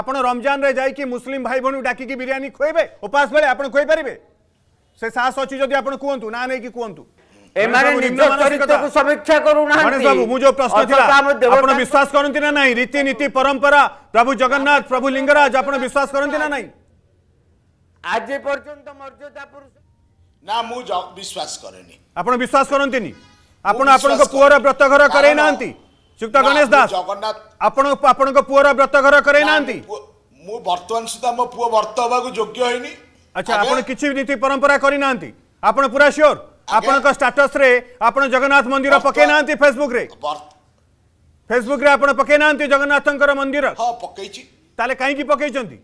ଆପଣ ରମଜାନରେ ଯାଇକି ମୁସଲିମ ଭାଇ ଭଉଣୀ ଡାକିକି ବିରିୟାନୀ ଖୁଆଇବେ ଉପାସ ବେଳେ ଆପଣ ଖୁଆଇପାରିବେ ସେ ସାହସ ଅଛି ଯଦି ଆପଣ କୁହନ୍ତୁ ନା ନେଇକି କୁହନ୍ତୁ ଏମାନେ ନିଜ ଚରିତ୍ରକୁ ସମୀକ୍ଷା କରୁନାହାନ୍ତି ବାବୁ ମୁଁ ଯୋଉ ପ୍ରଶ୍ନ ଥିଲା ଆପଣ ବିଶ୍ୱାସ କରନ୍ତି ନା ନାହିଁ ରୀତିନୀତି ପରମ୍ପରା ପ୍ରଭୁ ଜଗନ୍ନାଥ ପ୍ରଭୁ ଲିଙ୍ଗରାଜ ଆପଣ ବିଶ୍ୱାସ କରନ୍ତି ନା ନାହିଁ ଆଜି ପର୍ଯ୍ୟନ୍ତ ମର୍ଯ୍ୟାଦା ପୁରୁଷ ନା ମୁଁ ବିଶ୍ୱାସ କରେନି ଆପଣ ବିଶ୍ୱାସ କରନ୍ତିନି ଆପଣ ଆପଣଙ୍କ ପୁଅର ବ୍ରତ ଘର କରେଇ ନାହାନ୍ତି ଯୁକ୍ତ ଗଣେଶ ଦାସ ଆପଣ ଆପଣଙ୍କ ପୁଅର ବ୍ରତଘର କରେଇ ନାହାନ୍ତି ମୁଁ ବର୍ତ୍ତମାନ ସୁଦ୍ଧା ମୋ ପୁଅ ବ୍ରତ ହେବାକୁ ଯୋଗ୍ୟ ହେଇନି ଆଚ୍ଛା ଆପଣ କିଛି ନୀତି ପରମ୍ପରା କରିନାହାନ୍ତି ଆପଣ ପୁରା ସିଓର ଆପଣଙ୍କ ଷ୍ଟାଟସରେ ଆପଣ ଜଗନ୍ନାଥ ମନ୍ଦିର ପକେଇ ନାହାନ୍ତି ଫେସବୁକରେ ଫେସବୁକରେ ଆପଣ ପକେଇ ନାହାନ୍ତି ଜଗନ୍ନାଥଙ୍କର ମନ୍ଦିର ହଁ ପକେଇଛି ତାହେଲେ କାହିଁକି ପକେଇଛନ୍ତି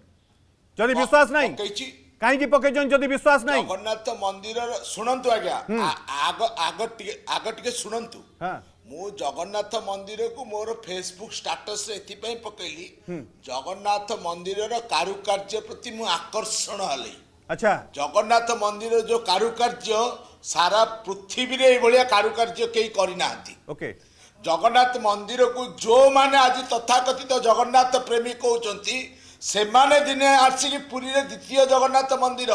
ଯଦି ବିଶ୍ୱାସ ନାହିଁ ପକେଇଛି କାହିଁକି ପକେଇଛନ୍ତି ଯଦି ବିଶ୍ୱାସ ନାହିଁ ଜଗନ୍ନାଥ ମନ୍ଦିର ଶୁଣନ୍ତୁ ଆଜ୍ଞା ଆଗ ଆଗ ଟିକେ ଆଗ ଟିକେ ଶୁଣନ୍ତୁ ହଁ ମୁଁ ଜଗନ୍ନାଥ ମନ୍ଦିରକୁ ମୋର ଫେସବୁକ୍ ଷ୍ଟାଟସ୍ ଏଥିପାଇଁ ପକେଇଲି ଜଗନ୍ନାଥ ମନ୍ଦିରର କାରୁକାର୍ଯ୍ୟ ପ୍ରତି ମୁଁ ଆକର୍ଷଣ ହେଲି ଆଚ୍ଛା ଜଗନ୍ନାଥ ମନ୍ଦିର ଯେଉଁ କାରୁକାର୍ଯ୍ୟ ସାରା ପୃଥିବୀରେ ଏଇଭଳିଆ କାରୁକାର୍ଯ୍ୟ କେହି କରିନାହାନ୍ତି ଓକେ ଜଗନ୍ନାଥ ମନ୍ଦିରକୁ ଯେଉଁମାନେ ଆଜି ତଥାକଥିତ ଜଗନ୍ନାଥ ପ୍ରେମୀ କହୁଛନ୍ତି ସେମାନେ ଦିନେ ଆସିକି ପୁରୀରେ ଦ୍ୱିତୀୟ ଜଗନ୍ନାଥ ମନ୍ଦିର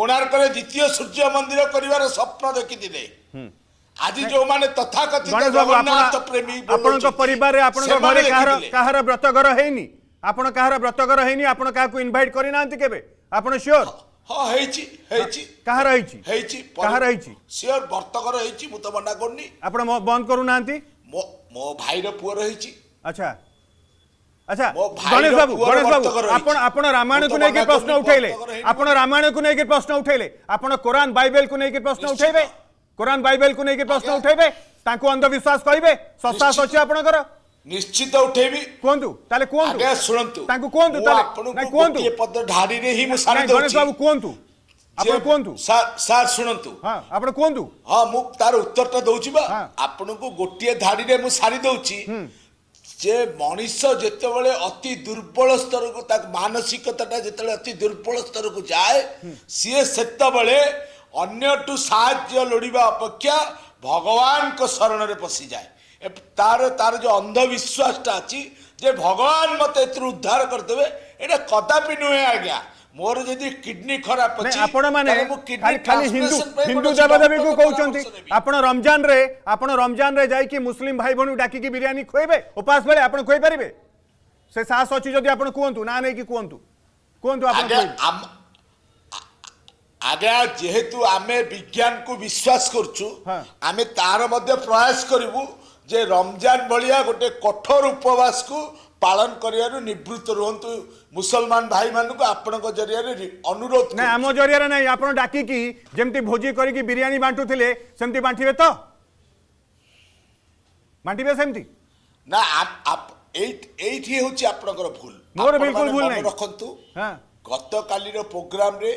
କୋଣାର୍କରେ ଦ୍ୱିତୀୟ ସୂର୍ଯ୍ୟ ମନ୍ଦିର କରିବାର ସ୍ୱପ୍ନ ଦେଖିଥିଲେ ଆଜି ଯୋଉମାନେ ତଥାକଥିତ ଜଗନ୍ନାଥ ପ୍ରେମୀ ଆପଣଙ୍କ ପରିବାରରେ ଆପଣଙ୍କ ଘରେ କାହାର କାହାର ବ୍ରତଘର ହେଇନି ଆପଣ କାହାର ବ୍ରତଘର ହେଇନି ଆପଣ କାହାକୁ ଇନଭାଇଟ କରିନାହାନ୍ତି କେବେ ଆପଣ ସିଓର ହଁ ହେଇଛି ହେଇଛି କାହାର ହେଇଛି ହେଇଛି କାହାର ହେଇଛି ସିଓର ବ୍ରତଘର ହେଇଛି ମୁଁ ତ ମନା କରୁନି ଆପଣ ବନ୍ଦ କରୁନାହାନ୍ତି ମୋ ମୋ ଭାଇର ପୁଅର ହେଇଛି ଆଚ୍ଛା ଆଚ୍ଛା ଗଣେଶ ବାବୁ ଗଣେଶ ବାବୁ ଆପଣ ଆପଣ ରାମାୟଣକୁ ନେଇକି ପ୍ରଶ୍ନ ଉଠାଇଲେ ଆପଣ ରାମାୟଣକୁ ନେଇକି ପ୍ରଶ୍ନ ଉଠାଇଲେ ଆପଣ କୋରାନ ବାଇବେଲକୁ ନେଇକି ପ୍ରଶ୍ନ ଉଠାଇବେ কোরআন বাইবেল কু নেই প্রশ্ন উঠাইবে তাঁকু অন্ধবিশ্বাস কইবে সশ্বাস আছে আপনার নিশ্চিত উঠেবি কুহতু তাহলে কুহতু শুনতু তাঁকু কুহতু তাহলে কুহতু পদ ঢাড়িরে হি মু সারি গণেশ বাবু কুহতু ଆପଣ କୁହନ୍ତୁ ସାର୍ ଶୁଣନ୍ତୁ ଆପଣ କୁହନ୍ତୁ ହଁ ମୁଁ ତାର ଉତ୍ତରଟା ଦଉଛି ବା ଆପଣଙ୍କୁ ଗୋଟିଏ ଧାଡ଼ିରେ ମୁଁ ସାରି ଦଉଛି ଯେ ମଣିଷ ଯେତେବେଳେ ଅତି ଦୁର୍ବଳ ସ୍ତରକୁ ତା ମାନସିକତାଟା ଯେତେବେଳେ ଅତି ଦୁର୍ବଳ ସ୍ତରକୁ ଯାଏ ସିଏ ସେତେବେଳେ ଅନ୍ୟଠୁ ସାହାଯ୍ୟ ଲୋଡ଼ିବା ଅପେକ୍ଷା ଭଗବାନଙ୍କ ଶରଣରେ ପଶିଯାଏ ତାର ତାର ଯେଉଁ ଅନ୍ଧବିଶ୍ୱାସଟା ଅଛି ଯେ ଭଗବାନ ମୋତେ ଏଥିରୁ ଉଦ୍ଧାର କରିଦେବେ ଏଇଟା କଦାପି ନୁହେଁ ଆଜ୍ଞା ମୋର ଯଦି କିଡନୀ ଖରାପ ଅଛି ଆପଣମାନେ ଖାଲି ହିନ୍ଦୁ ହିନ୍ଦୁ ଦେବାଦେବୀଙ୍କୁ କହୁଛନ୍ତି ଆପଣ ରମଜାନରେ ଆପଣ ରମଜାନରେ ଯାଇକି ମୁସଲିମ ଭାଇ ଭଉଣୀ ଡାକିକି ବିରିୟାନୀ ଖୁଆଇବେ ଉପାସ ବେଳେ ଆପଣ ଖୁଆଇପାରିବେ ସେ ସାହସ ଅଛି ଯଦି ଆପଣ କୁହନ୍ତୁ ନା ନେଇକି କୁହନ୍ତୁ କୁହନ୍ତୁ ଆପଣ আজ্ঞা যেহেতু আমি বিজ্ঞান কু বিশ্বাস করছু হ্যাঁ। আমি তার মধ্যে প্রয়াস করিবু যে রমজান ভলিয়া গোটে কঠোর উপবাস কু পালন করিবার নিবৃত্ত রুহতু মুসলমান ভাই মানুষ আপনার জরিয়ারে অনুরোধ না আম জরিয়ারে নাই আপনার কি যেমতি ভোজি করিকি বিরিয়ানি বাঁটুলে সেমতি বাঁটিবে তো বাঁটিবে সেমতি না এইটি হচ্ছে আপনার ভুল মোর বিলকুল ভুল নাই রাখন্তু হ্যাঁ গতকালির প্রোগ্রামে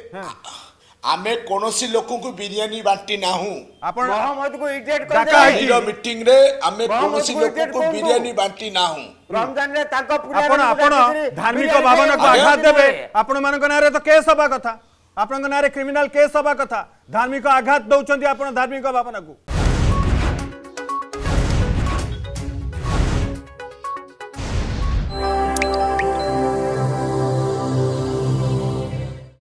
ଆମେ କୌଣସି ଲୋକଙ୍କୁ ବିରିୟାନୀ ବାଣ୍ଟି ନାହୁଁ ଆଜିର ମିଟିଂରେ ଆମେ କୌଣସି ଲୋକଙ୍କୁ ବିରିୟାନୀ ବାଣ୍ଟି ନାହୁଁ ଆପଣ ଆପଣ ଧାର୍ମିକ ଭାବନାକୁ ଆଘାତ ଦେବେ ଆପଣମାନଙ୍କ ନାଁରେ ତ କେସ୍ ହେବା କଥା ଆପଣଙ୍କ ନାଁରେ କ୍ରିମିନାଲ କେସ୍ ହେବା କଥା ଧାର୍ମିକ ଆଘାତ ଦେଉଛନ୍ତି ଆପଣ ଧାର୍ମିକ ଭାବନାକୁ